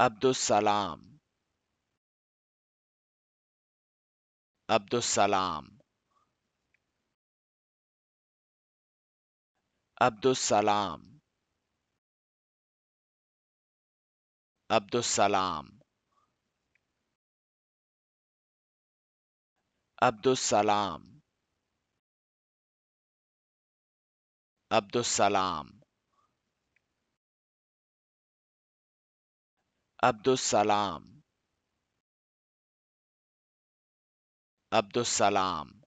Abdussalam Abdussalam Abdussalam Abdussalam Abdussalam Abdussalam عبدالسلام عبدالسلام